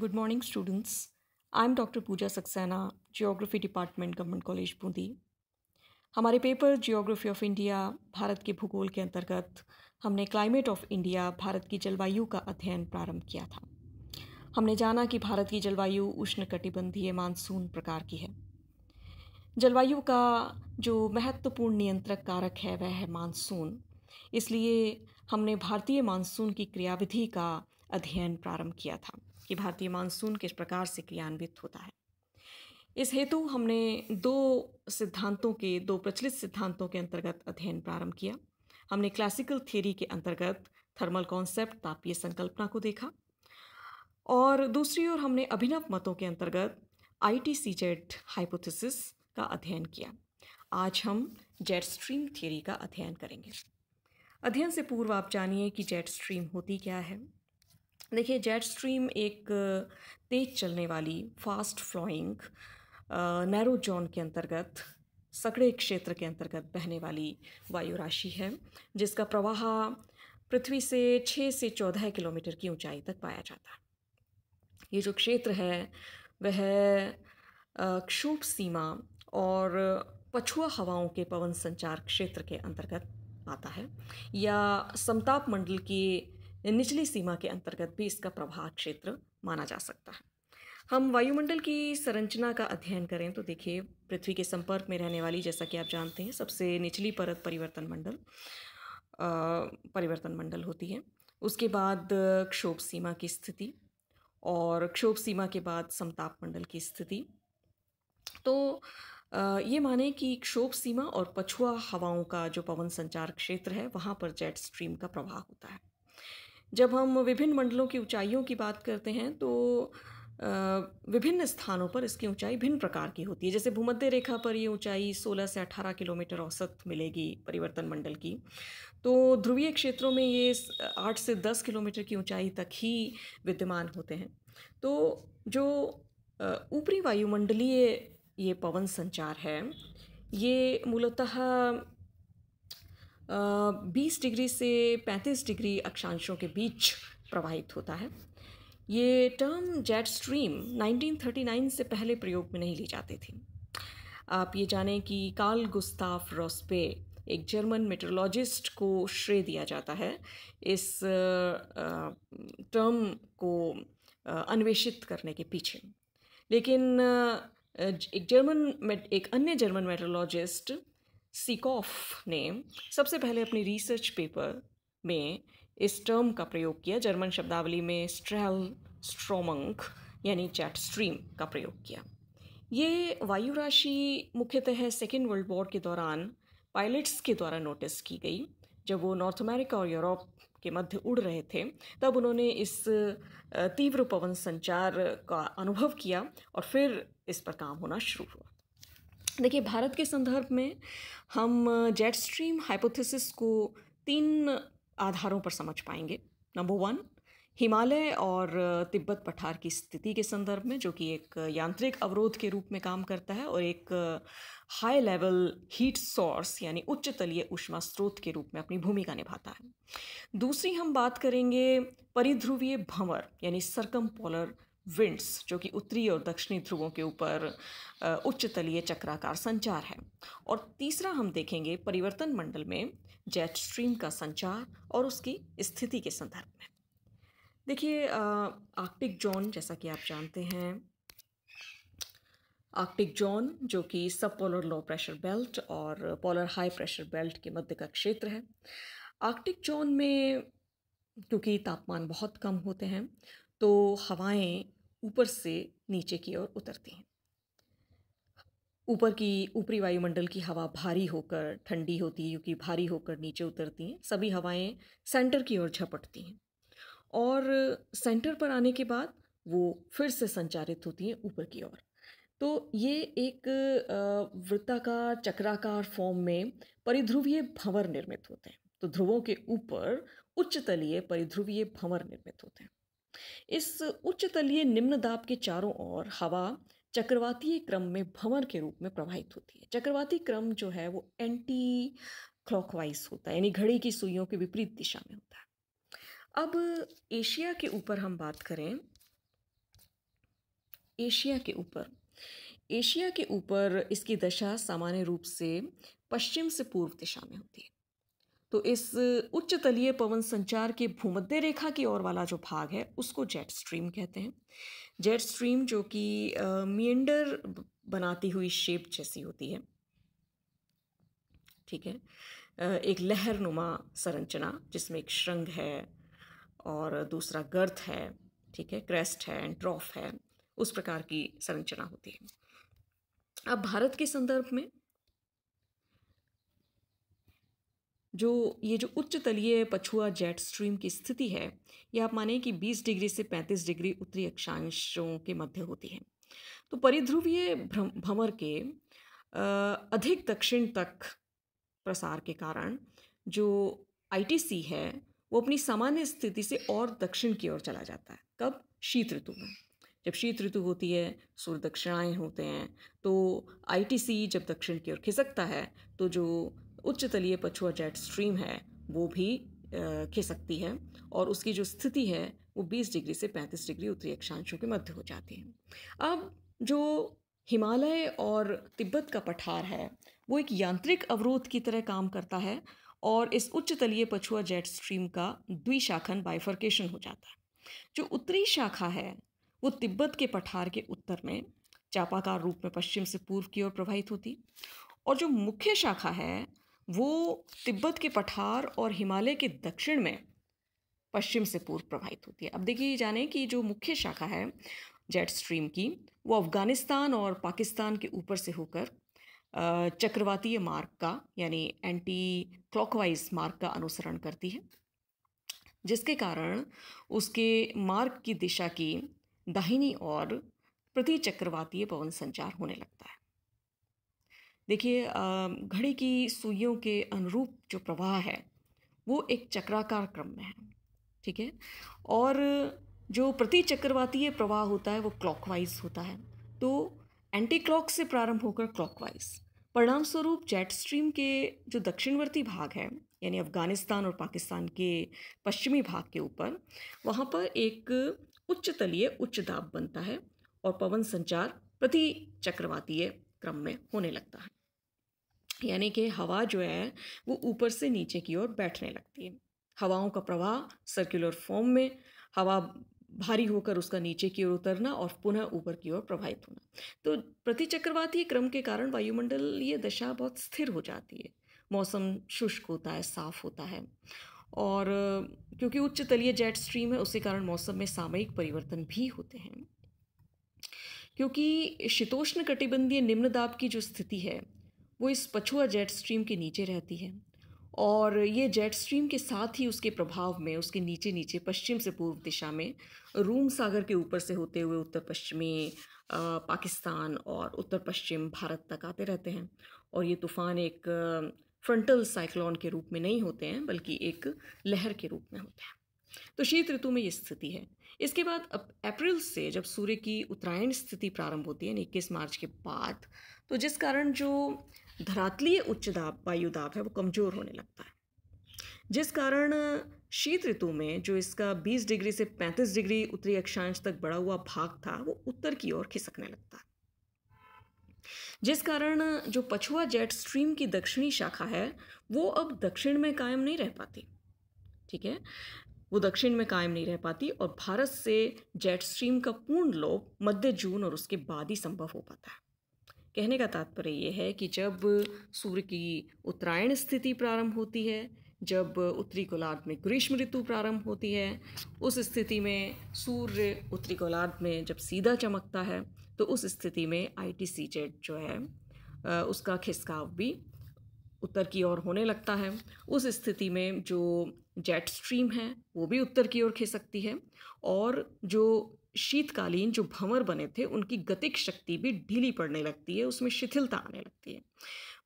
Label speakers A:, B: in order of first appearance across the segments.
A: good morning students I am doctor Pooja Saxena geography department government college Bundi हमारे paper geography of India Bharat के भूगोल के अंतर्गत हमने क्लाइमेट ऑफ इंडिया भारत की जलवायु का अध्ययन प्रारंभ किया था हमने जाना कि भारत की जलवायु उष्ण कटिबंधीय मानसून प्रकार की है जलवायु का जो महत्वपूर्ण नियंत्रक कारक है वह है मानसून इसलिए हमने भारतीय मानसून की क्रियाविधि का अध्ययन प्रारंभ किया था कि भारतीय मानसून किस प्रकार से क्रियान्वित होता है इस हेतु हमने दो सिद्धांतों के दो प्रचलित सिद्धांतों के अंतर्गत अध्ययन प्रारंभ किया हमने क्लासिकल थियरी के अंतर्गत थर्मल कॉन्सेप्ट तापीय संकल्पना को देखा और दूसरी ओर हमने अभिनव मतों के अंतर्गत आई टी सी हाइपोथिसिस का अध्ययन किया आज हम जेट स्ट्रीम थियरी का अध्ययन करेंगे अध्ययन से पूर्व आप जानिए कि जेट स्ट्रीम होती क्या है देखिए जेट स्ट्रीम एक तेज़ चलने वाली फास्ट फ्लोइंग नैरो जोन के अंतर्गत सकड़े क्षेत्र के अंतर्गत बहने वाली वायु राशि है जिसका प्रवाह पृथ्वी से छः से चौदह किलोमीटर की ऊंचाई तक पाया जाता है ये जो क्षेत्र है वह क्षूप सीमा और पछुआ हवाओं के पवन संचार क्षेत्र के अंतर्गत आता है या समताप मंडल के निचली सीमा के अंतर्गत भी इसका प्रभाव क्षेत्र माना जा सकता है हम वायुमंडल की संरचना का अध्ययन करें तो देखिए पृथ्वी के संपर्क में रहने वाली जैसा कि आप जानते हैं सबसे निचली परत परिवर्तन मंडल परिवर्तन मंडल होती है उसके बाद क्षोभ सीमा की स्थिति और क्षोभ सीमा के बाद समताप मंडल की स्थिति तो ये माने कि क्षोभ सीमा और पछुआ हवाओं का जो पवन संचार क्षेत्र है वहाँ पर जेट स्ट्रीम का प्रवाह होता है जब हम विभिन्न मंडलों की ऊंचाइयों की बात करते हैं तो विभिन्न स्थानों पर इसकी ऊंचाई भिन्न प्रकार की होती है जैसे भूमध्य रेखा पर ये ऊंचाई 16 से 18 किलोमीटर औसत मिलेगी परिवर्तन मंडल की तो ध्रुवीय क्षेत्रों में ये 8 से 10 किलोमीटर की ऊंचाई तक ही विद्यमान होते हैं तो जो ऊपरी वायुमंडलीय ये पवन संचार है ये मूलतः बीस डिग्री से पैंतीस डिग्री अक्षांशों के बीच प्रवाहित होता है ये टर्म जेट स्ट्रीम 1939 से पहले प्रयोग में नहीं ली जाती थी आप ये जानें कि कार्ल गुस्ताफ रॉस्पे एक जर्मन मेट्रोलॉजिस्ट को श्रेय दिया जाता है इस टर्म को अन्वेषित करने के पीछे लेकिन एक जर्मन एक अन्य जर्मन मेट्रोलॉजिस्ट सिकॉफ ने सबसे पहले अपने रिसर्च पेपर में इस टर्म का प्रयोग किया जर्मन शब्दावली में स्ट्रेल स्ट्रोमंक यानी चैट स्ट्रीम का प्रयोग किया ये वायु राशि मुख्यतः सेकेंड वर्ल्ड वॉर के दौरान पायलट्स के द्वारा नोटिस की गई जब वो नॉर्थ अमेरिका और यूरोप के मध्य उड़ रहे थे तब उन्होंने इस तीव्र पवन संचार का अनुभव किया और फिर इस पर काम होना शुरू हुआ देखिए भारत के संदर्भ में हम जेट स्ट्रीम हाइपोथेसिस को तीन आधारों पर समझ पाएंगे नंबर वन हिमालय और तिब्बत पठार की स्थिति के संदर्भ में जो कि एक यांत्रिक अवरोध के रूप में काम करता है और एक हाई लेवल हीट सोर्स यानी उच्च तलीय उष्मा स्रोत के रूप में अपनी भूमिका निभाता है दूसरी हम बात करेंगे परिध्रुवीय भंवर यानी सरकम पोलर विंड्स जो कि उत्तरी और दक्षिणी ध्रुवों के ऊपर उच्च तलीय चक्राकार संचार है और तीसरा हम देखेंगे परिवर्तन मंडल में जेट स्ट्रीम का संचार और उसकी स्थिति के संदर्भ में देखिए आर्कटिक जोन जैसा कि आप जानते हैं आर्कटिक जोन जो कि sub polar low pressure belt और पोलर हाई प्रेशर बेल्ट के मध्य का क्षेत्र है आर्कटिक जोन में क्योंकि तापमान बहुत कम होते हैं तो हवाएं ऊपर से नीचे की ओर उतरती हैं ऊपर की ऊपरी वायुमंडल की हवा भारी होकर ठंडी होती है क्योंकि भारी होकर नीचे उतरती हैं सभी हवाएं सेंटर की ओर झपटती हैं और सेंटर पर आने के बाद वो फिर से संचारित होती हैं ऊपर की ओर तो ये एक वृत्ताकार चक्राकार फॉर्म में परिध्रुवीय भंवर निर्मित होते हैं तो ध्रुवों के ऊपर उच्च तलीय परिध्रुवीय भंवर निर्मित होते हैं इस उच्च तलीय निम्न दाब के चारों ओर हवा चक्रवातीय क्रम में भंवर के रूप में प्रवाहित होती है चक्रवाती क्रम जो है वो एंटी क्लॉकवाइज होता है यानी घड़ी की सुइयों के विपरीत दिशा में होता है अब एशिया के ऊपर हम बात करें एशिया के ऊपर एशिया के ऊपर इसकी दशा सामान्य रूप से पश्चिम से पूर्व दिशा में होती है तो इस उच्च तलीय पवन संचार के भूमध्य रेखा की ओर वाला जो भाग है उसको जेट स्ट्रीम कहते हैं जेट स्ट्रीम जो कि मियंडर बनाती हुई शेप जैसी होती है ठीक है एक लहरनुमा संरचना जिसमें एक श्रृंग है और दूसरा गर्थ है ठीक है क्रेस्ट है एंड ट्रॉफ है उस प्रकार की संरचना होती है अब भारत के संदर्भ में जो ये जो उच्च तलीय पछुआ जेट स्ट्रीम की स्थिति है ये आप माने कि 20 डिग्री से 35 डिग्री उत्तरी अक्षांशों के मध्य होती है तो परिध्रुवीय भ्रमर के अधिक दक्षिण तक प्रसार के कारण जो आई है वो अपनी सामान्य स्थिति से और दक्षिण की ओर चला जाता है कब शीत ऋतु में जब शीत ऋतु होती है सूर्य दक्षिणाएँ होते हैं तो आई जब दक्षिण की ओर खिसकता है तो जो उच्च तलीय पछुआ जेट स्ट्रीम है वो भी सकती है और उसकी जो स्थिति है वो 20 डिग्री से 35 डिग्री उत्तरी अक्षांशों के मध्य हो जाती है अब जो हिमालय और तिब्बत का पठार है वो एक यांत्रिक अवरोध की तरह काम करता है और इस उच्च तलीय पछुआ जेट स्ट्रीम का द्विशाखन बाइफर्केशन हो जाता है जो उत्तरी शाखा है वो तिब्बत के पठार के उत्तर में चापाकार रूप में पश्चिम से पूर्व की ओर प्रवाहित होती और जो मुख्य शाखा है वो तिब्बत के पठार और हिमालय के दक्षिण में पश्चिम से पूर्व प्रवाहित होती है अब देखिए जाने कि जो मुख्य शाखा है जेट स्ट्रीम की वो अफ़गानिस्तान और पाकिस्तान के ऊपर से होकर चक्रवातीय मार्ग का यानी एंटी क्लॉकवाइज मार्ग का अनुसरण करती है जिसके कारण उसके मार्ग की दिशा की दाहिनी और प्रति चक्रवातीय पवन संचार होने लगता है देखिए घड़ी की सुइयों के अनुरूप जो प्रवाह है वो एक चक्राकार क्रम में है ठीक है और जो प्रति चक्रवातीय प्रवाह होता है वो क्लॉकवाइज होता है तो एंटी क्लॉक से प्रारंभ होकर क्लॉकवाइज परिणाम स्वरूप जेट स्ट्रीम के जो दक्षिणवर्ती भाग है यानी अफगानिस्तान और पाकिस्तान के पश्चिमी भाग के ऊपर वहाँ पर एक उच्च तलीय उच्च दाब बनता है और पवन संचार प्रति चक्रवातीय क्रम में होने लगता है यानी कि हवा जो है वो ऊपर से नीचे की ओर बैठने लगती है हवाओं का प्रवाह सर्कुलर फॉर्म में हवा भारी होकर उसका नीचे की ओर उतरना और पुनः ऊपर की ओर प्रवाहित होना तो प्रतिचक्रवाती क्रम के कारण वायुमंडल ये दशा बहुत स्थिर हो जाती है मौसम शुष्क होता है साफ होता है और क्योंकि उच्च तलीय जेट स्ट्रीम है उसी कारण मौसम में सामयिक परिवर्तन भी होते हैं क्योंकि शीतोष्ण कटिबंधीय निम्न दाब की जो स्थिति है वो इस पछुआ जेट स्ट्रीम के नीचे रहती है और ये जेट स्ट्रीम के साथ ही उसके प्रभाव में उसके नीचे नीचे पश्चिम से पूर्व दिशा में रूम सागर के ऊपर से होते हुए उत्तर पश्चिमी पाकिस्तान और उत्तर पश्चिम भारत तक आते रहते हैं और ये तूफ़ान एक फ्रंटल साइक्लोन के रूप में नहीं होते हैं बल्कि एक लहर के रूप में होते हैं तो शीत ऋतु में ये स्थिति है इसके बाद अब अप्रैल से जब सूर्य की उत्तरायण स्थिति प्रारंभ होती है इक्कीस मार्च के बाद तो जिस कारण जो धरातलीय उच्च दाब वायु दाब है वो कमज़ोर होने लगता है जिस कारण शीत ऋतु में जो इसका 20 डिग्री से 35 डिग्री उत्तरी अक्षांश तक बढ़ा हुआ भाग था वो उत्तर की ओर खिसकने लगता है जिस कारण जो पछुआ जेट स्ट्रीम की दक्षिणी शाखा है वो अब दक्षिण में कायम नहीं रह पाती ठीक है वो दक्षिण में कायम नहीं रह पाती और भारत से जेट स्ट्रीम का पूर्ण लोप मध्य जून और उसके बाद ही संभव हो पाता है कहने का तात्पर्य ये है कि जब सूर्य की उत्तरायण स्थिति प्रारंभ होती है जब उत्तरी गोलार्ध में ग्रीष्म ऋतु प्रारंभ होती है उस स्थिति में सूर्य उत्तरी गोलार्ध में जब सीधा चमकता है तो उस स्थिति में आई टी सी जेड जो है उसका खिसकाव भी उत्तर की ओर होने लगता है उस स्थिति में जो जेट स्ट्रीम है वो भी उत्तर की ओर खिसकती है और जो शीतकालीन जो भंवर बने थे उनकी गतिक शक्ति भी ढीली पड़ने लगती है उसमें शिथिलता आने लगती है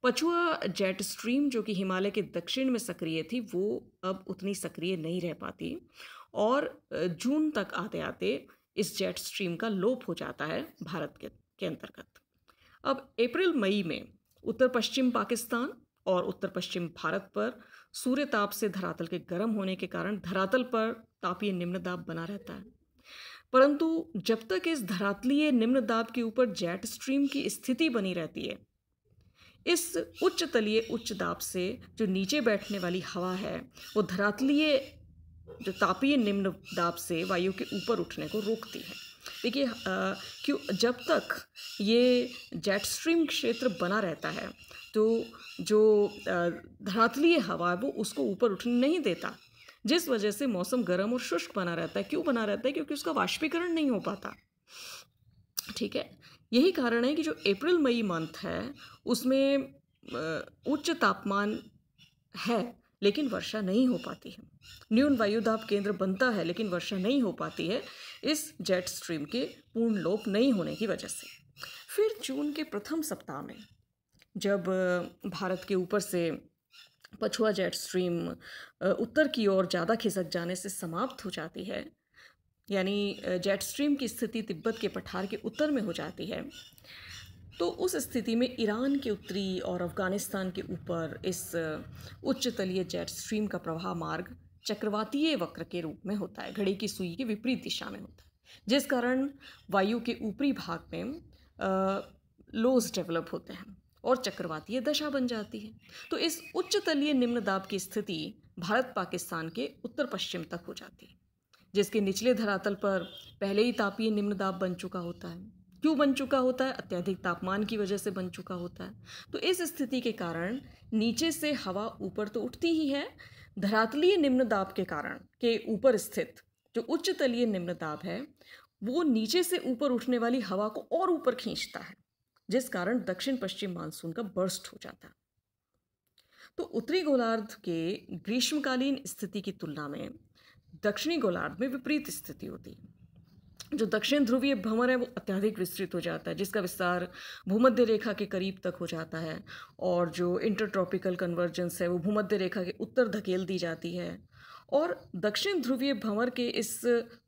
A: पछुआ जेट स्ट्रीम जो कि हिमालय के दक्षिण में सक्रिय थी वो अब उतनी सक्रिय नहीं रह पाती और जून तक आते आते इस जेट स्ट्रीम का लोप हो जाता है भारत के, के अंतर्गत अब अप्रैल मई में उत्तर पश्चिम पाकिस्तान और उत्तर पश्चिम भारत पर सूर्य ताप से धरातल के गर्म होने के कारण धरातल पर तापीय निम्न दाब बना रहता है परंतु जब तक इस धरातलीय निम्न दाब के ऊपर जेट स्ट्रीम की स्थिति बनी रहती है इस उच्च तलीय उच्च दाब से जो नीचे बैठने वाली हवा है वो धरातलीय जो तापीय निम्न दाब से वायु के ऊपर उठने को रोकती है देखिए क्यों जब तक ये जेट स्ट्रीम क्षेत्र बना रहता है तो जो धरातलीय हवा है वो उसको ऊपर उठने नहीं देता जिस वजह से मौसम गर्म और शुष्क बना रहता है क्यों बना रहता है क्योंकि उसका वाष्पीकरण नहीं हो पाता ठीक है यही कारण है कि जो अप्रैल मई मंथ है उसमें उच्च तापमान है लेकिन वर्षा नहीं हो पाती है न्यून वायुदाब केंद्र बनता है लेकिन वर्षा नहीं हो पाती है इस जेट स्ट्रीम के पूर्ण लोप नहीं होने की वजह से फिर जून के प्रथम सप्ताह में जब भारत के ऊपर से पछुआ जेट स्ट्रीम उत्तर की ओर ज़्यादा खिसक जाने से समाप्त हो जाती है यानी जेट स्ट्रीम की स्थिति तिब्बत के पठार के उत्तर में हो जाती है तो उस स्थिति में ईरान के उत्तरी और अफ़गानिस्तान के ऊपर इस उच्च तलीय जेट स्ट्रीम का प्रवाह मार्ग चक्रवातीय वक्र के रूप में होता है घड़ी की सुई के विपरीत दिशा में होता है जिस कारण वायु के ऊपरी भाग में लोज डेवलप होते हैं और चक्रवातीय दशा बन जाती है तो इस उच्च तलीय निम्न दाब की स्थिति भारत पाकिस्तान के उत्तर पश्चिम तक हो जाती है जिसके निचले धरातल पर पहले ही तापीय निम्न दाब बन चुका होता है क्यों बन चुका होता है अत्यधिक तापमान की वजह से बन चुका होता है तो इस स्थिति के कारण नीचे से हवा ऊपर तो उठती ही है धरातलीय निम्न दाब के कारण के ऊपर स्थित जो उच्च तलीय निम्न दाब है वो नीचे से ऊपर उठने वाली हवा को और ऊपर खींचता है जिस कारण दक्षिण पश्चिम मानसून का बर्स्ट हो जाता तो उत्तरी गोलार्ध के ग्रीष्मकालीन स्थिति की तुलना में दक्षिणी गोलार्ध में विपरीत स्थिति होती है जो दक्षिण ध्रुवीय भ्रमण है वो अत्यधिक विस्तृत हो जाता है जिसका विस्तार भूमध्य रेखा के करीब तक हो जाता है और जो इंटरट्रॉपिकल कन्वर्जेंस है वो भूमध्य रेखा के उत्तर धकेल दी जाती है और दक्षिण ध्रुवीय भंवर के इस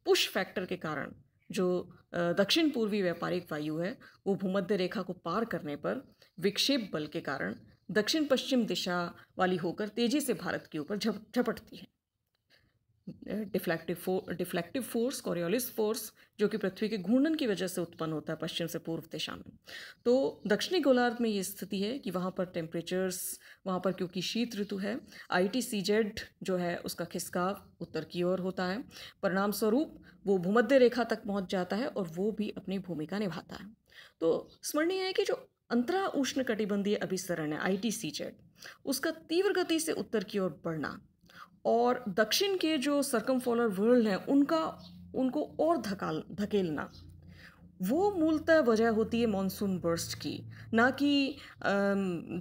A: पुश फैक्टर के कारण जो दक्षिण पूर्वी व्यापारिक वायु है वो भूमध्य रेखा को पार करने पर विक्षेप बल के कारण दक्षिण पश्चिम दिशा वाली होकर तेजी से भारत के ऊपर झपटती है deflective force deflective force Coriolis force जो कि पृथ्वी के घूर्णन की वजह से उत्पन्न होता है पश्चिम से पूर्व दिशा में तो दक्षिणी गोलार्ध में ये स्थिति है कि वहाँ पर टेम्परेचर्स वहाँ पर क्योंकि शीत ऋतु है आई टी सी जेड जो है उसका खिसकाव उत्तर की ओर होता है परिणाम स्वरूप वो भूमध्य रेखा तक पहुँच जाता है और वो भी अपनी भूमिका निभाता है तो स्मरणीय है कि जो अंतरा उष्ण कटिबंधीय अभिसरण है आई टी सी जेड उसका तीव्र गति से उत्तर की ओर बढ़ना और दक्षिण के जो सरकम वर्ल्ड हैं उनका उनको और धकाल धकेलना वो मूलतः वजह होती है मानसून बर्स्ट की ना कि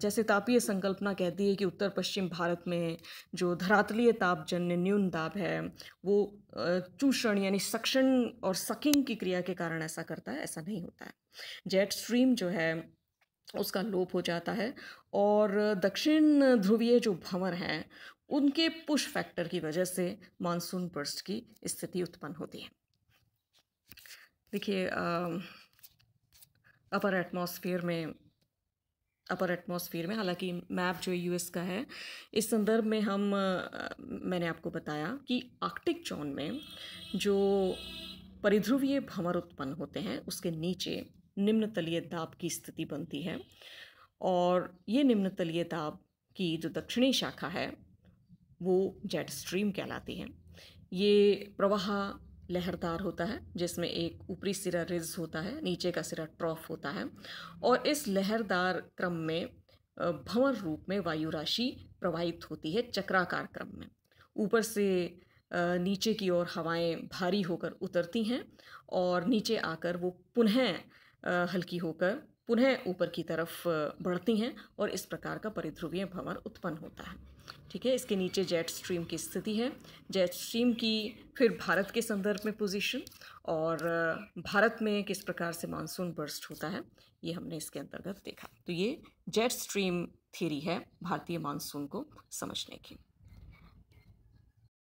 A: जैसे तापीय संकल्पना कहती है कि उत्तर पश्चिम भारत में जो धरातलीय तापजन्य न्यून ताप है वो चूषण यानी सक्षण और सकिंग की क्रिया के कारण ऐसा करता है ऐसा नहीं होता है जेट स्ट्रीम जो है उसका लोप हो जाता है और दक्षिण ध्रुवीय जो भंवर हैं उनके पुश फैक्टर की वजह से मानसून बर्स्ट की स्थिति उत्पन्न होती है देखिए अपर एटमॉस्फेयर में अपर एटमॉस्फेयर में हालांकि मैप जो यूएस का है इस संदर्भ में हम आ, मैंने आपको बताया कि आर्कटिक जोन में जो परिध्रुवीय भंवर उत्पन्न होते हैं उसके नीचे निम्न तलीय दाब की स्थिति बनती है और ये निम्न तलीय दाब की जो दक्षिणी शाखा है वो जेट स्ट्रीम कहलाती है ये प्रवाह लहरदार होता है जिसमें एक ऊपरी सिरा रिज होता है नीचे का सिरा ट्रॉफ होता है और इस लहरदार क्रम में भंवर रूप में वायु राशि प्रवाहित होती है चक्राकार क्रम में ऊपर से नीचे की ओर हवाएं भारी होकर उतरती हैं और नीचे आकर वो पुनः हल्की होकर पुनः ऊपर की तरफ बढ़ती हैं और इस प्रकार का परिध्रुवीय भवन उत्पन्न होता है ठीक है इसके नीचे जेट स्ट्रीम की स्थिति है जेट स्ट्रीम की फिर भारत के संदर्भ में पोजीशन और भारत में किस प्रकार से मानसून बर्स्ट होता है ये हमने इसके अंतर्गत देखा तो ये जेट स्ट्रीम थ्योरी है भारतीय मानसून को समझने की